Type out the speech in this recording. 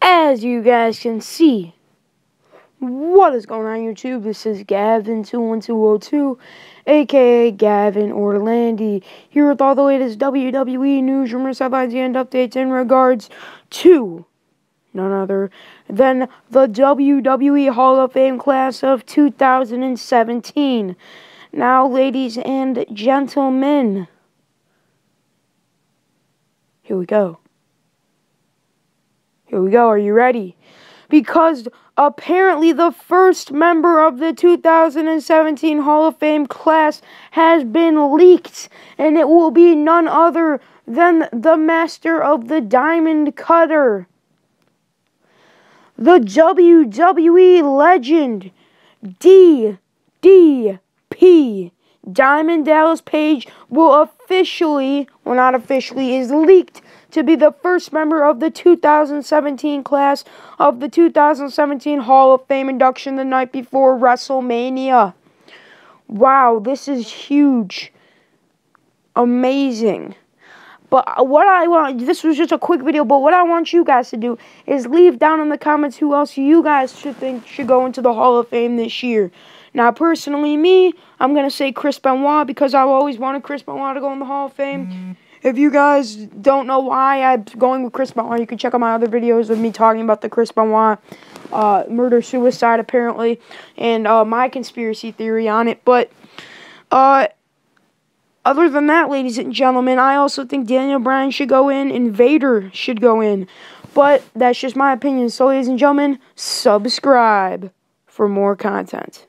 As you guys can see, what is going on YouTube? This is Gavin21202, aka Gavin Orlandi, here with all the latest WWE news, rumors, headlines, and updates in regards to none other than the WWE Hall of Fame class of 2017. Now, ladies and gentlemen, here we go. Here we go. Are you ready? Because apparently the first member of the 2017 Hall of Fame class has been leaked, and it will be none other than the master of the diamond cutter. The WWE legend, DDP. Diamond Dallas Page will officially, well, not officially, is leaked to be the first member of the 2017 class of the 2017 Hall of Fame induction the night before WrestleMania. Wow, this is huge. Amazing. But what I want, this was just a quick video, but what I want you guys to do is leave down in the comments who else you guys should think should go into the Hall of Fame this year. Now, personally, me, I'm going to say Chris Benoit because I've always wanted Chris Benoit to go in the Hall of Fame. Mm -hmm. If you guys don't know why I'm going with Chris Benoit, you can check out my other videos of me talking about the Chris Benoit uh, murder-suicide, apparently, and uh, my conspiracy theory on it. But... Uh, other than that, ladies and gentlemen, I also think Daniel Bryan should go in and Vader should go in. But that's just my opinion. So, ladies and gentlemen, subscribe for more content.